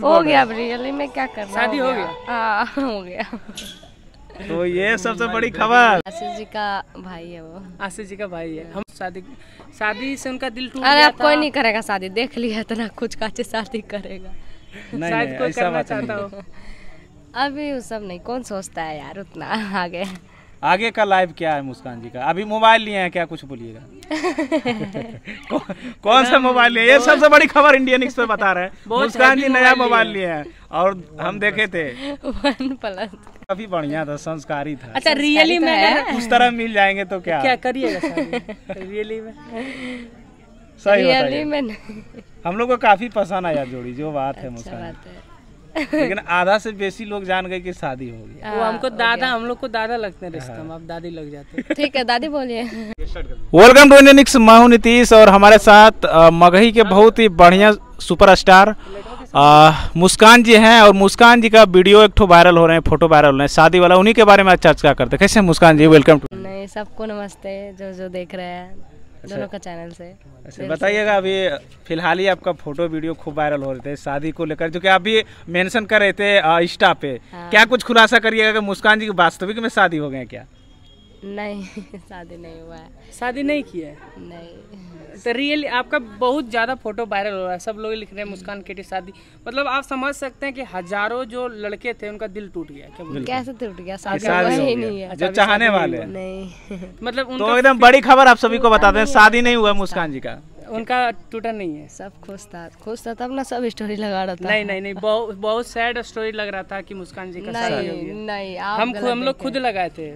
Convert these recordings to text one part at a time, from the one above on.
हो गया अब रियली में क्या कर शादी हो गया हाँ, हो गया तो ये सबसे बड़ी खबर आशीष जी का भाई है वो आशीष जी का भाई है हम शादी शादी से उनका दिल टूट अरे कोई नहीं करेगा शादी देख लिया इतना तो कुछ काचे शादी करेगा शायद कोई करना चाहता हो अभी वो सब नहीं कौन सोचता है यार उतना आगे आगे का लाइव क्या है मुस्कान जी का अभी मोबाइल लिए हैं क्या कुछ बोलिएगा कौन सा मोबाइल लिए ये सबसे बड़ी खबर इंडियन एक्सप्रेस बता रहे हैं मुस्कान जी नया मोबाइल लिए हैं और हम देखे थे वन प्लस काफी बढ़िया था संस्कारी था अच्छा रियली तो में उस तरह मिल जाएंगे तो क्या क्या करिएगा रियली में सही रियली में हम लोग को काफी पसंद आया जोड़ी जो बात है अच्छा मुस्कान लेकिन आधा से बेसी लोग जान गए कि शादी हो गई वो हमको दादा हम लोग को दादा लगते हैं हाँ। रिश्ता में अब दादी लग जाते ठीक है दादी बोलिए वेलकम टू इंडियनिक्स मैं हूँ नीतीश और हमारे साथ मगही के बहुत ही बढ़िया सुपरस्टार मुस्कान जी हैं और मुस्कान जी का वीडियो एक वायरल हो रहे हैं फोटो वायरल हो रहे हैं शादी वाला उन्हीं के बारे में चर्चा करते हैं कैसे मुस्कान जी वेलकम टू नहीं सबको नमस्ते जो जो देख रहे हैं अच्छा। दोनों का चैनल से अच्छा बताइएगा अभी फिलहाल ही आपका फोटो वीडियो खूब वायरल हो रहे थे शादी को लेकर जो कि आप भी मेंशन कर रहे थे इंस्टा पे हाँ। क्या कुछ खुलासा करिएगा कि मुस्कान जी की वास्तविक में शादी हो गए क्या नहीं शादी नहीं हुआ है शादी नहीं की है नहीं तो रियली आपका बहुत ज़्यादा फोटो वायरल हो रहा है सब लोग लिख रहे हैं मुस्कान केटी शादी मतलब आप समझ सकते हैं कि हजारों जो लड़के थे उनका दिल टूट गया क्या कैसे टूट गया शादी नहीं, नहीं है जो चाहने वाले नहीं मतलब तो एकदम बड़ी खबर आप सभी को बताते हैं शादी नहीं हुआ मुस्कान जी का उनका टूटा नहीं है सब खुश था खुश था तब ना सब स्टोरी लगा रहा था नहीं नहीं नहीं बहुत बहुत सैड स्टोरी लग रहा था कि मुस्कान जी का नहीं नहीं हम हम लोग खुद लगाए थे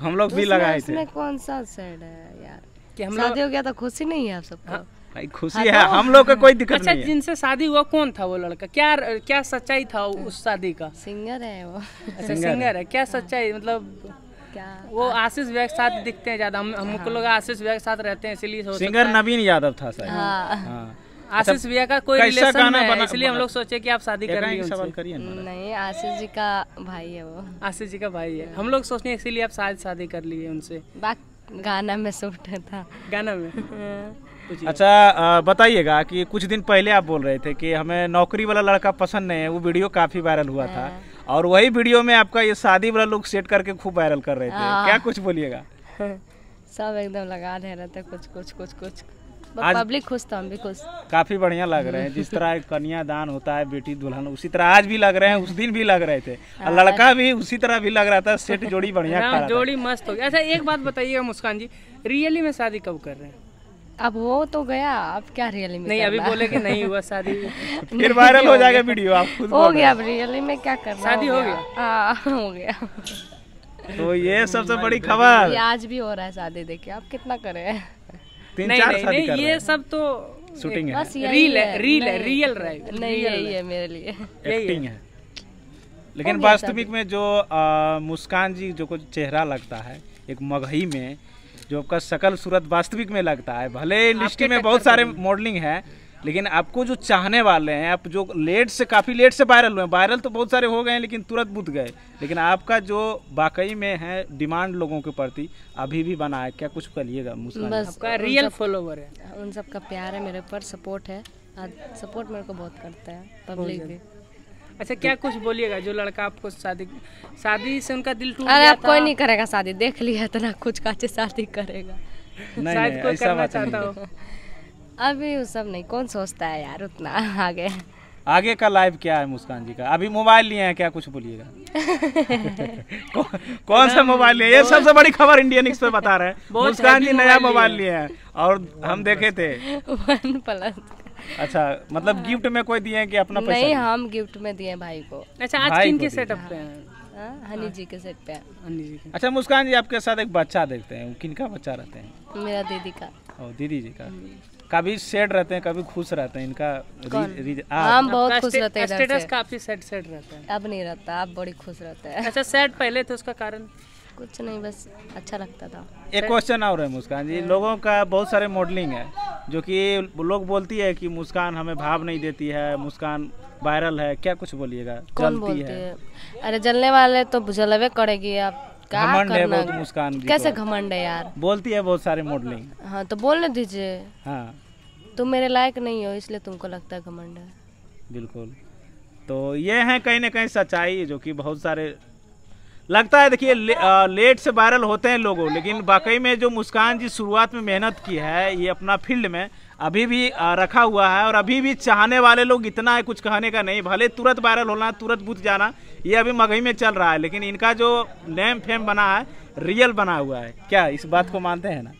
हम लोग भी लगाए थे कौन सा साइड है यार कि हम शादी हो गया तो खुशी नहीं है आप सबको हाँ, भाई खुशी है हम लोग का कोई दिक्कत अच्छा, नहीं है जिनसे शादी हुआ कौन था वो लड़का क्या क्या सच्चाई था उस शादी का सिंगर है वो अच्छा सिंगर है क्या सच्चाई मतलब क्या वो आशीष भैया के साथ दिखते हैं ज्यादा हम हम हाँ। लोग आशीष भैया के साथ रहते हैं इसीलिए सिंगर नवीन यादव था सर हाँ। हाँ। अच्छा, आशीष भैया का कोई रिलेशन गाना है इसलिए हम लोग सोचे कि आप शादी करेंगे सवाल करिए नहीं आशीष जी का भाई है वो आशीष जी का भाई है हम लोग सोचने इसीलिए आप शायद शादी कर लिए उनसे गाना में सूट था गाना में हाँ। अच्छा बताइएगा कि कुछ दिन पहले आप बोल रहे थे कि हमें नौकरी वाला लड़का पसंद नहीं है वो वीडियो काफी वायरल हुआ था हाँ। और वही वीडियो में आपका ये शादी वाला लुक सेट करके खूब वायरल कर रहे थे हाँ। क्या कुछ बोलिएगा सब एकदम लगा दे रहे थे कुछ कुछ कुछ कुछ कुछ पब्लिक खुश था तो हम भी खुश काफी बढ़िया लग रहे हैं जिस तरह कन्या दान होता है बेटी दुल्हन उसी तरह आज भी लग रहे हैं उस दिन भी लग रहे थे हाँ, और लड़का भी उसी तरह भी लग रहा था सेट जोड़ी बढ़िया हाँ, जोड़ी मस्त हो गया अच्छा एक बात बताइएगा मुस्कान जी रियली में शादी कब कर रहे हैं अब वो तो गया अब क्या रियली में नहीं अभी बोले कि नहीं हुआ शादी फिर वायरल हो जाएगा वीडियो आप खुद हो गया अब रियली में क्या करना शादी हो गया हाँ हो गया तो ये सबसे बड़ी खबर आज भी हो रहा है शादी देखिए आप कितना करे तीन नहीं, चार नहीं, कर ये सब तो शूटिंग है रील है रील है रियल नहीं यही है मेरे लिए एक्टिंग है लेकिन वास्तविक में जो मुस्कान जी जो कुछ चेहरा लगता है एक मगही में जो आपका सकल सूरत वास्तविक में लगता है भले इंडस्ट्री में बहुत सारे मॉडलिंग है लेकिन आपको जो चाहने वाले हैं आप जो लेट से काफ़ी लेट से वायरल हुए वायरल तो बहुत सारे हो गए हैं लेकिन तुरंत बुत गए लेकिन आपका जो वाकई में है डिमांड लोगों के प्रति अभी भी बना है क्या कुछ करिएगा आपका रियल फॉलोवर है उन सबका प्यार है मेरे ऊपर सपोर्ट है सपोर्ट मेरे को बहुत करता है पब्लिक भी अच्छा क्या कुछ बोलिएगा जो लड़का आपको शादी शादी से उनका दिल टूट अरे आप कोई नहीं करेगा शादी देख लिया इतना कुछ काचे शादी करेगा शायद कोई करना चाहता हो अभी वो सब नहीं कौन सोचता है यार उतना आगे आगे का लाइफ क्या है मुस्कान जी का अभी मोबाइल लिए हैं क्या कुछ बोलिएगा कौ, कौन सा मोबाइल लिए ये सबसे बड़ी खबर इंडियन एक्स बता रहे हैं मुस्कान जी नया मोबाइल लिए हैं और हम देखे थे वन प्लस अच्छा मतलब गिफ्ट हाँ। में कोई दिए कि अपना पैसा नहीं हम गिफ्ट में दिए भाई को अच्छा आज किन के सेटअप पे हैं हाँ, हाँ। हनी जी के सेट पे हनी जी अच्छा मुस्कान जी आपके साथ एक बच्चा देखते हैं किनका बच्चा रहते हैं मेरा दीदी का और दीदी जी का हम्म। कभी सेड रहते हैं कभी खुश रहते हैं इनका हम बहुत खुश रहते हैं स्टेटस काफी सेड सेड रहता है अब नहीं रहता अब बड़ी खुश रहते हैं अच्छा सेड पहले थे उसका कारण कुछ नहीं बस अच्छा लगता था एक क्वेश्चन और है मुस्कान जी लोगों का बहुत सारे मॉडलिंग है जो कि लोग बोलती है कि मुस्कान हमें भाव नहीं देती है मुस्कान वायरल है क्या कुछ बोलिएगा कौन बोलती है अरे जलने वाले तो जलवे करेगी आप घमंड है बहुत मुस्कान कैसे घमंड है यार बोलती है बहुत सारे मॉडलिंग हाँ तो बोलने दीजिए हाँ तुम मेरे लायक नहीं हो इसलिए तुमको लगता है घमंड है बिल्कुल तो ये है कहीं ना कहीं सच्चाई जो कि बहुत सारे लगता है देखिए ले, लेट से वायरल होते हैं लोगों लेकिन वाकई में जो मुस्कान जी शुरुआत में मेहनत की है ये अपना फील्ड में अभी भी आ, रखा हुआ है और अभी भी चाहने वाले लोग इतना है कुछ कहने का नहीं भले तुरंत वायरल होना तुरंत बूथ जाना ये अभी मगही में चल रहा है लेकिन इनका जो नेम फेम बना है रियल बना हुआ है क्या इस बात को मानते हैं ना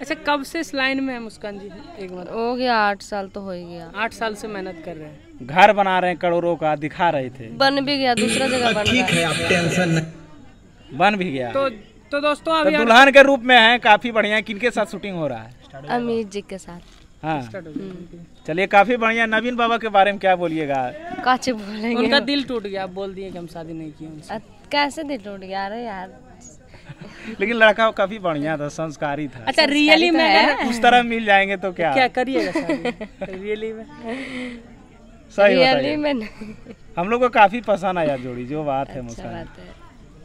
अच्छा कब से इस लाइन में है मुस्कान जी एक बार हो गया आठ साल तो हो गया आठ साल से मेहनत कर रहे हैं घर बना रहे हैं करोड़ों का दिखा रहे थे बन भी गया दूसरा जगह बन ठीक है आप टेंशन बन भी गया तो तो दोस्तों तो अभी तो दुल्हन के रूप में है काफी बढ़िया किनके साथ शूटिंग हो रहा है अमित जी के साथ हाँ हम्म। चलिए काफी बढ़िया नवीन बाबा के बारे में क्या बोलिएगा बोलेंगे उनका दिल टूट गया बोल दिए कि हम शादी नहीं किए कैसे दिल टूट गया अरे यार लेकिन लड़का काफी बढ़िया था संस्कारी था अच्छा रियली तो में उस तरह मिल जाएंगे तो क्या क्या करिएगा रियली में सही रियली में हम लोग को काफी पसंद आया जोड़ी जो बात है अच्छा है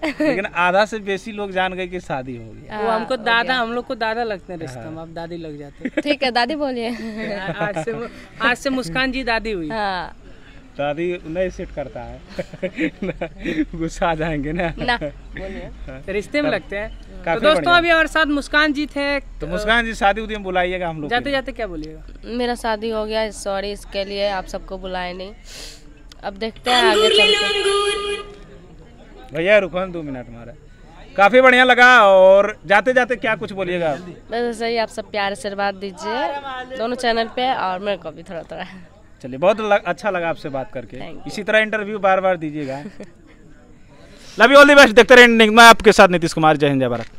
लेकिन आधा से बेसी लोग जान गए कि शादी हो गई वो हमको दादा हम लोग को दादा लगते हैं रिश्ता हाँ। में आप दादी लग जाते ठीक है दादी बोलिए आज से आज से मुस्कान जी दादी हुई हाँ। दादी नहीं सेट करता है गुस्सा आ जाएंगे ना, ना। हाँ। रिश्ते में लगते हैं तो दोस्तों अभी हमारे साथ मुस्कान जी थे तो मुस्कान जी शादी उदी में बुलाइएगा हम लोग जाते जाते क्या बोलिएगा मेरा शादी हो गया सॉरी इसके लिए आप सबको बुलाए नहीं अब देखते हैं आगे चलते भैया रुको दो मिनट हमारा काफी बढ़िया लगा और जाते जाते क्या कुछ बोलिएगा बस सही आप सब प्यार आशीर्वाद दीजिए दोनों चैनल पे और मेरे को भी थोड़ा थोड़ा चलिए बहुत लग, अच्छा लगा आपसे बात करके इसी तरह इंटरव्यू बार बार दीजिएगा love you all the best देखते रहे मैं आपके साथ नीतीश कुमार जय हिंद जय भारत